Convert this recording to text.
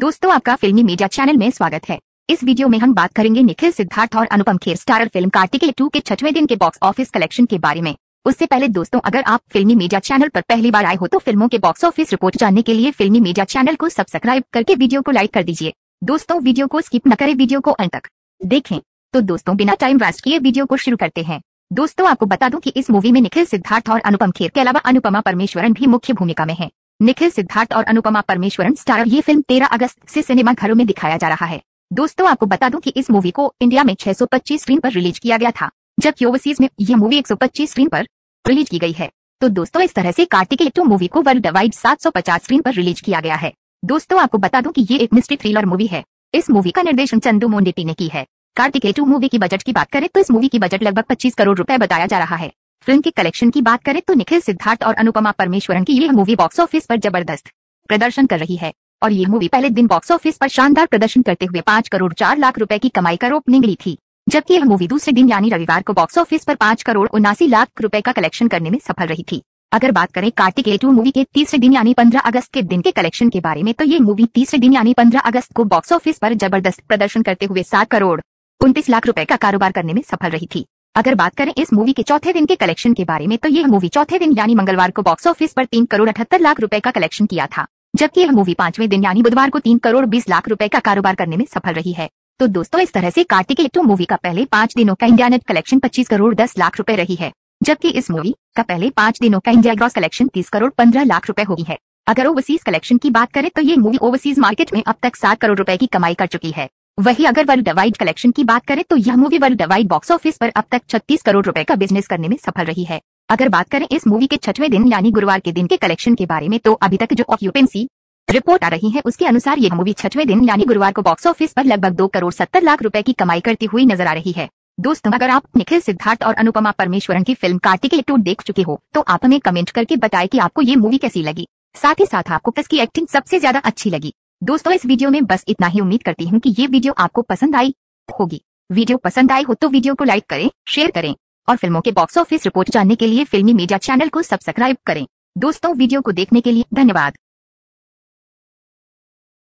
दोस्तों आपका फिल्मी मीडिया चैनल में स्वागत है इस वीडियो में हम बात करेंगे निखिल सिद्धार्थ और अनुपम खेर स्टारर फिल्म कार्तिकेय टू के छठवें दिन के बॉक्स ऑफिस कलेक्शन के बारे में उससे पहले दोस्तों अगर आप फिल्मी मीडिया चैनल पर पहली बार आए हो तो फिल्मों के बॉक्स ऑफिस रिपोर्ट जानने के लिए फिल्मी मीडिया चैनल को सब्सक्राइब करके वीडियो को लाइक कर दीजिए दोस्तों वीडियो को स्किप न करें वीडियो को अंत तक देखें तो दोस्तों बिना टाइम वेस्ट किए वीडियो को शुरू करते हैं दोस्तों आपको बता दूं कि इस मूवी में निखिल सिद्धार्थ और अनुपम खेर के अलावा अनुपमा परमेश्वरन भी मुख्य भूमिका में है निखिल सिद्धार्थ और अनुपमा परमेश्वरन स्टार ये फिल्म 13 अगस्त से सिनेमा घरों में दिखाया जा रहा है दोस्तों आपको बता दूं कि इस मूवी को इंडिया में 625 स्क्रीन पर रिलीज किया गया था जबकि ओवरसीज में यह मूवी 125 स्क्रीन पर रिलीज की गई है तो दोस्तों इस तरह से कार्तिक टू मूवी को वर्ल्ड वाइड सात स्क्रीन आरोप रिलीज किया गया है दोस्तों आपको बता दूँ की ये एक मिस्ट्री थ्रिलर मूवी है इस मूवी का निर्देशन चंदू मोंडेटी ने की है कार्तिक टू मूवी की बजट की बात करें तो इस मूवी की बजट लगभग पच्चीस करोड़ रूपए बताया जा रहा है फिल्म के कलेक्शन की बात करें तो निखिल सिद्धार्थ और अनुपमा परमेश्वरन की यह मूवी बॉक्स ऑफिस पर जबरदस्त प्रदर्शन कर रही है और ये मूवी पहले दिन बॉक्स ऑफिस पर शानदार प्रदर्शन करते हुए पाँच करोड़ चार लाख रुपए की कमाई का ओपनिंग ली थी जबकि यह मूवी दूसरे दिन यानी रविवार को बॉक्स ऑफिस पर पाँच करोड़ उन्नासी लाख रुपए का कलेक्शन करने में सफल रही थी अगर बात करें कार्तिक ए टू मूवी के तीसरे दिन यानी 15 अगस्त के दिन के कलेक्शन के बारे में तो ये मूवी तीसरे दिन यानी 15 अगस्त को बॉक्स ऑफिस पर जबरदस्त प्रदर्शन करते हुए सात करोड़ उनतीस लाख रुपए का कारोबार करने में सफल रही थी अगर बात करें इस मूवी के चौथे दिन के कलेक्शन के बारे में तो यह मूवी चौथे दिन यानी मंगलवार को बॉक्स ऑफिस पर तीन करोड़ अठहत्तर लाख रुपए का कलेक्शन किया था जबकि यह मूवी पांचवें दिन यानी बुधवार को तीन करोड़ बीस लाख रुपए का कारोबार करने में सफल रही है तो दोस्तों इस तरह से कार्तिक टू मूवी का पहले पांच दिनों का इंडिया नेट कलेक्शन पच्चीस करोड़ दस लाख रूपए रही है जबकि इस मूवी का पहले पांच दिनों का इंडिया ग्रॉस कलेक्शन तीस करोड़ पंद्रह लाख रूपए होगी है अगर ओवरसीज कलेक्शन की बात करें तो ये मूवी ओवरसीज मार्केट में अब तक सात करोड़ रूपये की कमाई कर चुकी है वही अगर वर्ल्ड वाइड कलेक्शन की बात करें तो यह movie world wide box office पर अब तक 36 करोड़ रुपए का बिजनेस करने में सफल रही है अगर बात करें इस मूवी के छठवें दिन यानी गुरुवार के दिन के कलेक्शन के बारे में तो अभी तक जो ऑक्यूपेंसी रिपोर्ट आ रही है उसके अनुसार यह मूवी छठवें दिन यानी गुरुवार को बॉक्स ऑफिस पर लगभग दो करोड़ सत्तर लाख रूपए की कमाई करती हुई नजर आ रही है दोस्तों अगर आप निखिल सिद्धार्थ और अनुपमा परमेश्वरन की फिल्म कार्तिक टूट देख चुके हो तो आप हमें कमेंट करके बताएं कि आपको ये मूवी कैसी लगी साथ ही साथ आपको किसकी एक्टिंग सबसे ज्यादा अच्छी लगी दोस्तों इस वीडियो में बस इतना ही उम्मीद करती हूँ कि ये वीडियो आपको पसंद आई होगी वीडियो पसंद आई हो तो वीडियो को लाइक करें शेयर करें और फिल्मों के बॉक्स ऑफिस रिपोर्ट जानने के लिए फिल्मी मीडिया चैनल को सब्सक्राइब करें दोस्तों वीडियो को देखने के लिए धन्यवाद